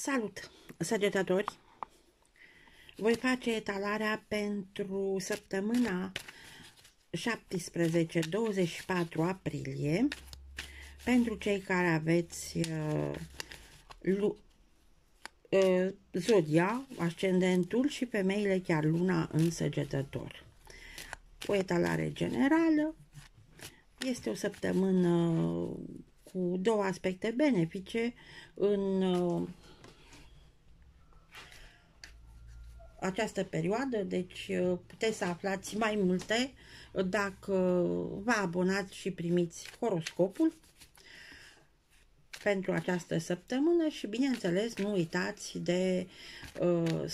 Salut, săgetători! Voi face etalarea pentru săptămâna 17-24 aprilie pentru cei care aveți uh, uh, zodia, ascendentul și femeile chiar luna în săgetător. O etalare generală este o săptămână cu două aspecte benefice în uh, această perioadă, deci uh, puteți să aflați mai multe dacă vă abonați și primiți horoscopul pentru această săptămână și bineînțeles nu uitați de uh,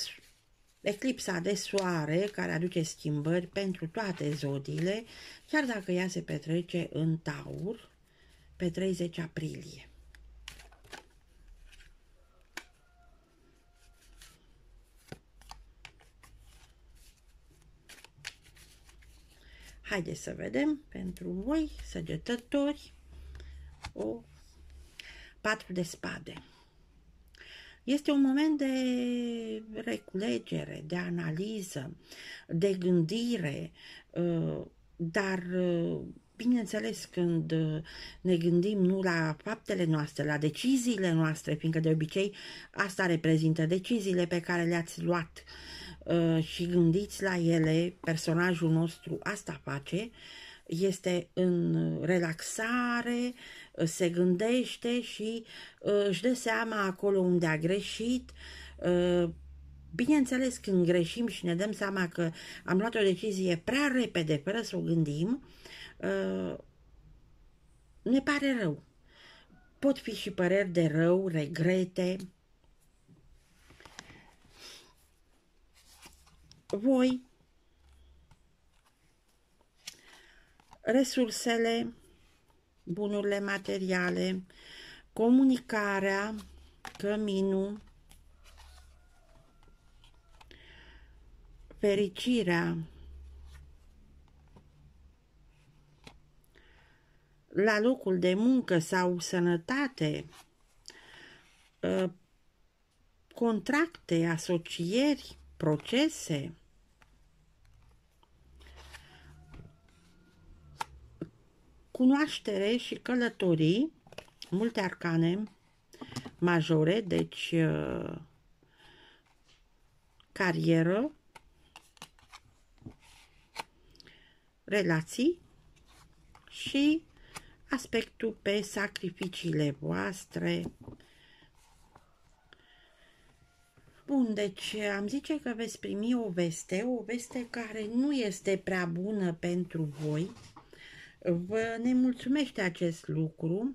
eclipsa de soare care aduce schimbări pentru toate zodiile, chiar dacă ea se petrece în taur pe 30 aprilie. Haideți să vedem pentru voi, săgetători, o patru de spade. Este un moment de reculegere, de analiză, de gândire, uh, dar uh, bineînțeles când uh, ne gândim nu la faptele noastre, la deciziile noastre, fiindcă de obicei asta reprezintă deciziile pe care le-ați luat uh, Uh, și gândiți la ele, personajul nostru asta face, este în relaxare, uh, se gândește și uh, își dă seama acolo unde a greșit. Bineînțeles, când greșim și ne dăm seama că am luat o decizie prea repede, fără să o gândim, ne pare rău. Pot fi și păreri de rău, regrete, voi resursele, bunurile materiale, comunicarea, căminul, fericirea, la locul de muncă sau sănătate, ă, contracte, asocieri, procese, cunoaștere și călătorii, multe arcane majore, deci uh, carieră, relații și aspectul pe sacrificiile voastre. Bun, deci am zice că veți primi o veste, o veste care nu este prea bună pentru voi, Vă nemulțumește acest lucru.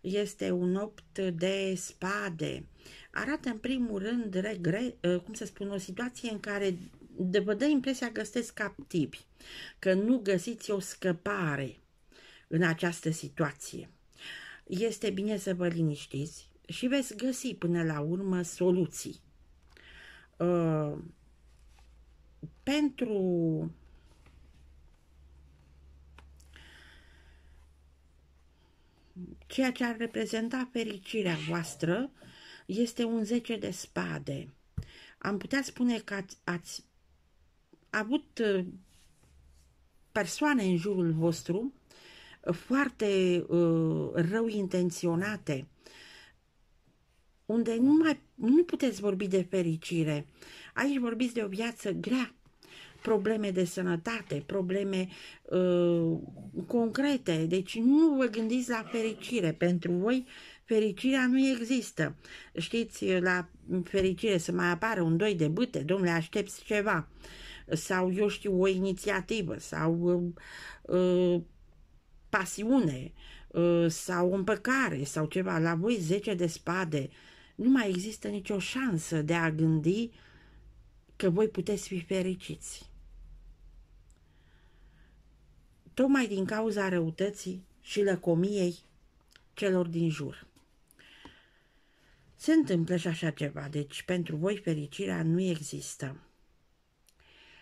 Este un opt de spade. Arată în primul rând regre, ă, cum să spun, o situație în care de vă dă impresia că sunteți captivi, că nu găsiți o scăpare în această situație. Este bine să vă liniștiți și veți găsi până la urmă soluții. Uh, pentru ceea ce ar reprezenta fericirea voastră este un 10 de spade. Am putea spune că ați, ați avut uh, persoane în jurul vostru uh, foarte uh, rău intenționate, unde nu, mai, nu puteți vorbi de fericire. Aici vorbiți de o viață grea, probleme de sănătate, probleme uh, concrete. Deci nu vă gândiți la fericire. Pentru voi fericirea nu există. Știți, la fericire să mai apară un doi de bâte, domnule, aștepți ceva. Sau, eu știu, o inițiativă sau uh, uh, pasiune uh, sau împăcare sau ceva. La voi zece de spade. Nu mai există nicio șansă de a gândi că voi puteți fi fericiți tocmai din cauza răutății și lăcomiei celor din jur. Se întâmplă și așa ceva, deci pentru voi fericirea nu există.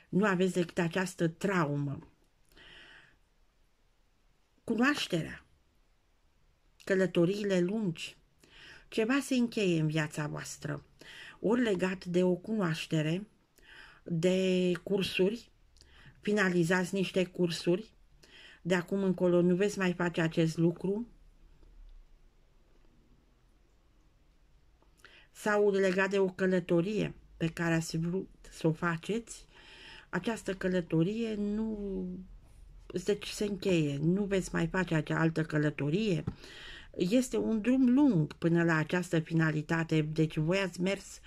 Nu aveți decât această traumă. Cunoașterea, călătoriile lungi, ceva se încheie în viața voastră, ori legat de o cunoaștere, de cursuri, finalizați niște cursuri, de acum încolo nu veți mai face acest lucru? Sau legat de o călătorie pe care ați vrut să o faceți, această călătorie nu deci se încheie, nu veți mai face acea altă călătorie. Este un drum lung până la această finalitate, deci voi ați mers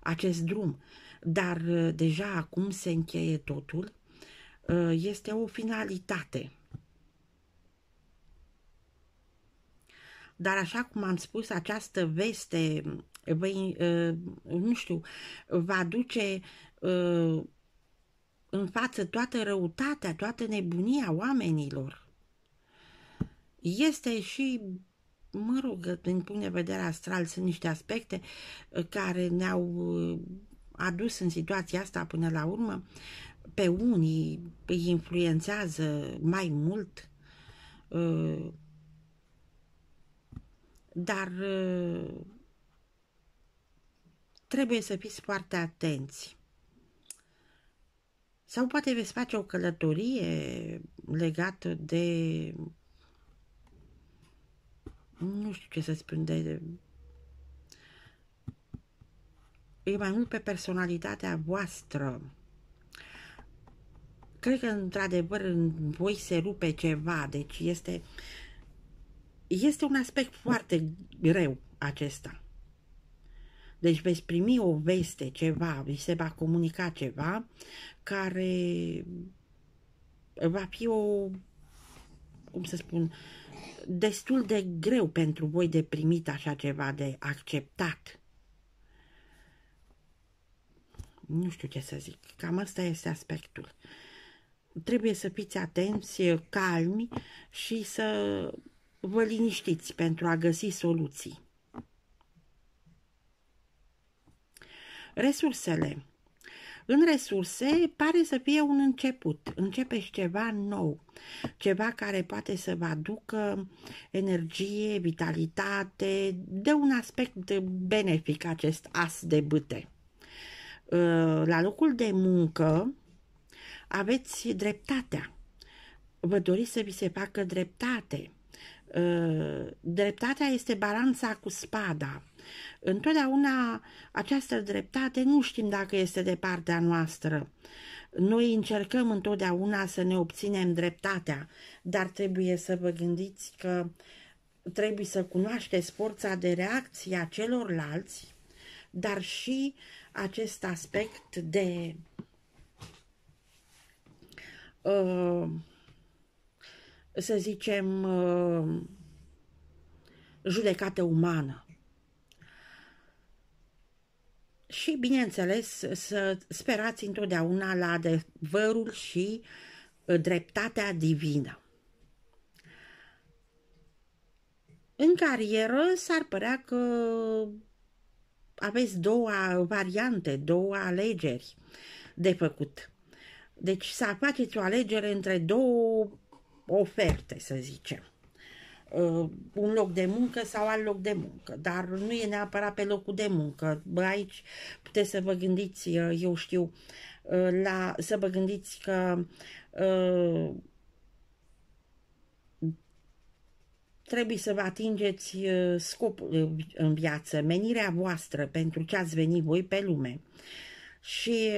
acest drum, dar deja acum se încheie totul. Este o finalitate. dar așa cum am spus, această veste vă, ă, nu știu, va uh, în față toată răutatea, toată nebunia oamenilor. Este și, mă rog, din punct de vedere astral, sunt niște aspecte ă, care ne-au adus în situația asta până la urmă. Pe unii îi influențează mai mult dar uh, trebuie să fiți foarte atenți. Sau poate veți face o călătorie legată de nu știu ce să spun de e mai mult pe personalitatea voastră. Cred că, într-adevăr, în voi se rupe ceva, deci este uh, este un aspect foarte greu acesta. Deci veți primi o veste, ceva, vi se va comunica ceva care va fi o, cum să spun, destul de greu pentru voi de primit așa ceva, de acceptat. Nu știu ce să zic, cam asta este aspectul. Trebuie să fiți atenți, calmi și să vă liniștiți pentru a găsi soluții. Resursele în resurse pare să fie un început, începeți ceva nou, ceva care poate să vă aducă energie, vitalitate, de un aspect benefic acest as de bâte. Ă, la locul de muncă aveți dreptatea, vă doriți să vi se facă dreptate, Ă, dreptatea este balanța cu spada. Întotdeauna această dreptate nu știm dacă este de partea noastră. Noi încercăm întotdeauna să ne obținem dreptatea, dar trebuie să vă gândiți că trebuie să cunoașteți forța de reacție a celorlalți, dar și acest aspect de uh, să zicem, uh, judecată umană. Și, bineînțeles, să sperați întotdeauna la adevărul și uh, dreptatea divină. În carieră s-ar părea că aveți două variante, două alegeri de făcut. Deci să faceți o alegere între două oferte, să zicem. Uh, un loc de muncă sau alt loc de muncă, dar nu e neapărat pe locul de muncă. Bă, aici puteți să vă gândiți, uh, eu știu, uh, la, să vă gândiți că uh, trebuie să vă atingeți uh, scopul uh, în viață, menirea voastră pentru ce ați venit voi pe lume. Și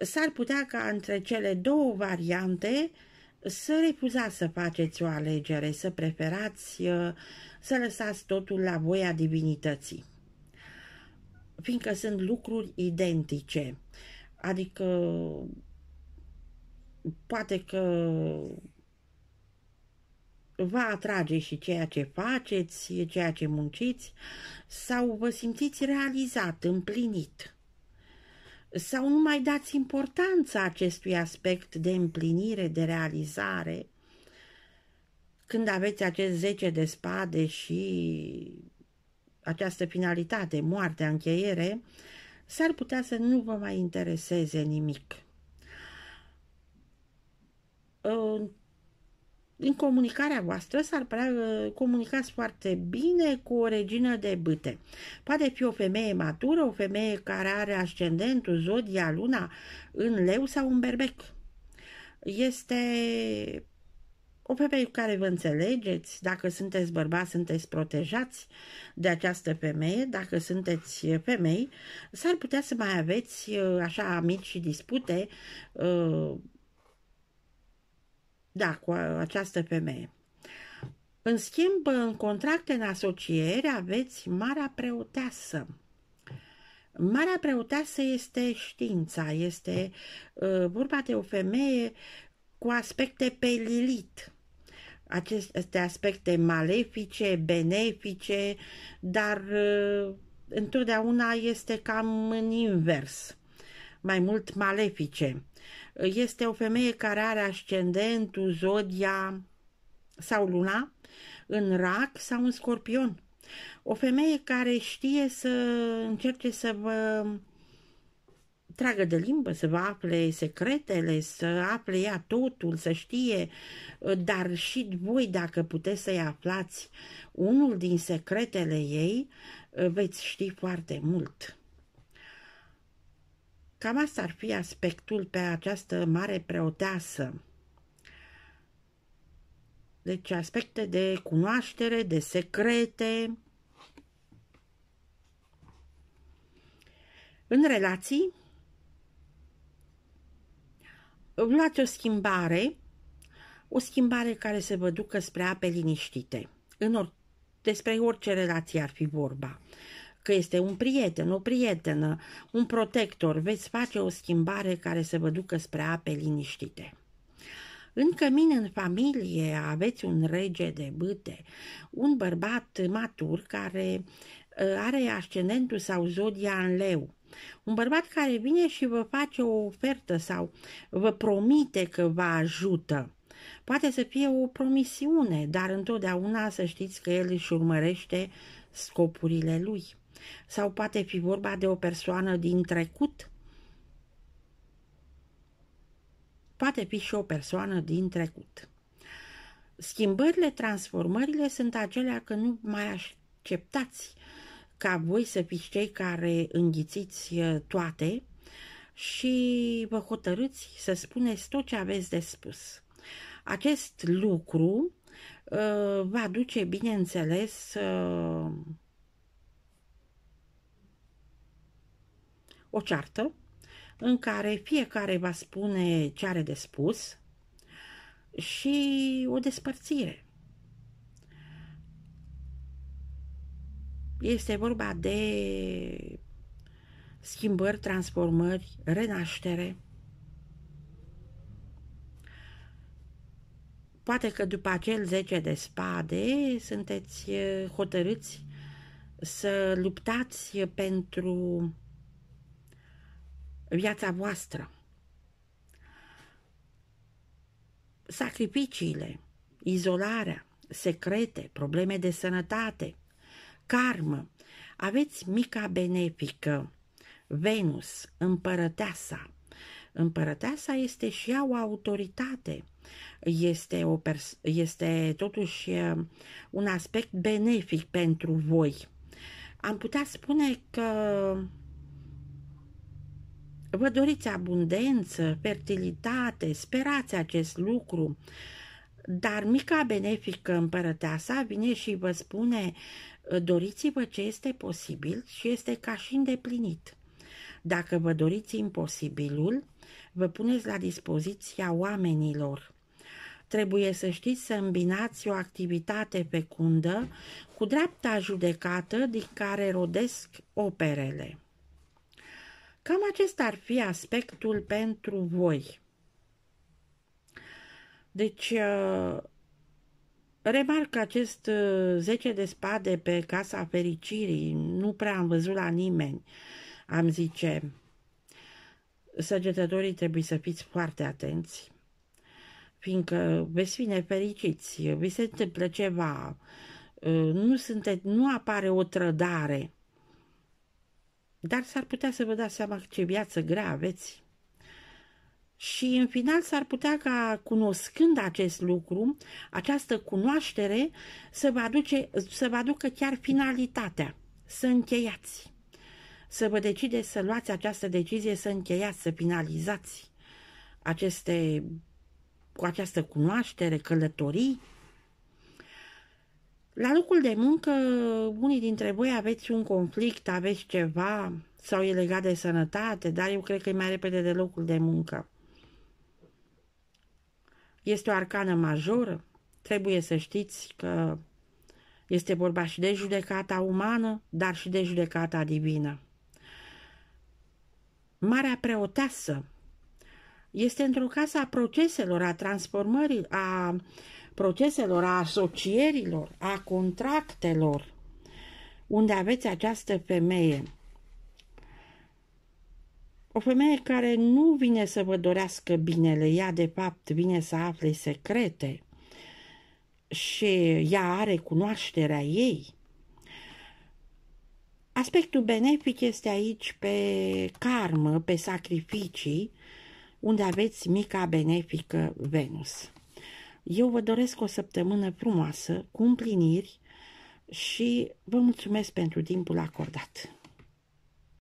S-ar putea ca între cele două variante să refuzați să faceți o alegere, să preferați uh, să lăsați totul la voia divinității. Fiindcă sunt lucruri identice, adică poate că va atrage și ceea ce faceți, ceea ce munciți, sau vă simțiți realizat, împlinit sau nu mai dați importanța acestui aspect de împlinire, de realizare, când aveți acest 10 de spade și această finalitate, moartea, încheiere, s-ar putea să nu vă mai intereseze nimic în comunicarea voastră s-ar părea că uh, comunicați foarte bine cu o regină de bâte. Poate fi o femeie matură, o femeie care are ascendentul, zodia, luna în leu sau în berbec. Este o femeie cu care vă înțelegeți, dacă sunteți bărbați, sunteți protejați de această femeie, dacă sunteți femei, s-ar putea să mai aveți uh, așa mici și dispute uh, da, cu uh, această femeie. În schimb, în contracte în asociere aveți Marea Preoteasă. Marea Preoteasă este știința, este uh, vorba de o femeie cu aspecte pe Lilit. Aceste aspecte malefice, benefice, dar uh, întotdeauna este cam în invers, mai mult malefice. Este o femeie care are ascendentul, zodia sau luna în rac sau în scorpion. O femeie care știe să încerce să vă tragă de limbă, să vă afle secretele, să afle ea totul, să știe, dar și voi, dacă puteți să-i aflați unul din secretele ei, veți ști foarte mult. Cam asta ar fi aspectul pe această mare preoteasă. Deci aspecte de cunoaștere, de secrete. În relații, luați o schimbare, o schimbare care să vă ducă spre ape liniștite. În or- despre orice relație ar fi vorba că este un prieten, o prietenă, un protector, veți face o schimbare care să vă ducă spre ape liniștite. În cămin în familie aveți un rege de bâte, un bărbat matur care ă, are ascendentul sau zodia în leu. Un bărbat care vine și vă face o ofertă sau vă promite că vă ajută. Poate să fie o promisiune, dar întotdeauna să știți că el își urmărește scopurile lui. Sau poate fi vorba de o persoană din trecut? Poate fi și o persoană din trecut. Schimbările, transformările sunt acelea că nu mai acceptați ca voi să fiți cei care înghițiți toate și vă hotărâți să spuneți tot ce aveți de spus. Acest lucru uh, va duce, bineînțeles, uh, o ceartă în care fiecare va spune ce are de spus și o despărțire. Este vorba de schimbări, transformări, renaștere. Poate că după acel 10 de spade sunteți eh, hotărâți să luptați pentru viața voastră. Sacrificiile, izolarea, secrete, probleme de sănătate, karmă, aveți mica benefică, Venus, împărăteasa. Împărăteasa este și ea o autoritate, este, o este totuși un aspect benefic pentru voi. Am putea spune că Vă doriți abundență, fertilitate, sperați acest lucru, dar mica benefică împărăteasa vine și vă spune doriți-vă ce este posibil și este ca și îndeplinit. Dacă vă doriți imposibilul, vă puneți la dispoziția oamenilor. Trebuie să știți să îmbinați o activitate fecundă cu dreapta judecată din care rodesc operele. Cam acesta ar fi aspectul pentru voi. Deci, uh, remarc acest 10 uh, de spade pe Casa Fericirii, nu prea am văzut la nimeni, am zice. Săgetătorii trebuie să fiți foarte atenți, fiindcă veți fi nefericiți, vi se întâmplă ceva, uh, nu, sunteți, nu apare o trădare, dar s-ar putea să vă dați seama ce viață grea aveți. Și în final s-ar putea ca cunoscând acest lucru, această cunoaștere să vă, aduce, să vă aducă chiar finalitatea, să încheiați, să vă decideți să luați această decizie, să încheiați, să finalizați aceste, cu această cunoaștere, călătorii, la locul de muncă, unii dintre voi aveți un conflict, aveți ceva sau e legat de sănătate, dar eu cred că e mai repede de locul de muncă. Este o arcană majoră, trebuie să știți că este vorba și de judecata umană, dar și de judecata divină. Marea preoteasă este într-o casă a proceselor, a transformării, a uh, proceselor, a asocierilor, a contractelor, unde aveți această femeie. O femeie care nu vine să vă dorească binele, ea de fapt vine să afle secrete și ea are cunoașterea ei. Aspectul benefic este aici pe karmă, pe sacrificii, unde aveți mica benefică Venus. Eu vă doresc o săptămână frumoasă, cu împliniri și vă mulțumesc pentru timpul acordat.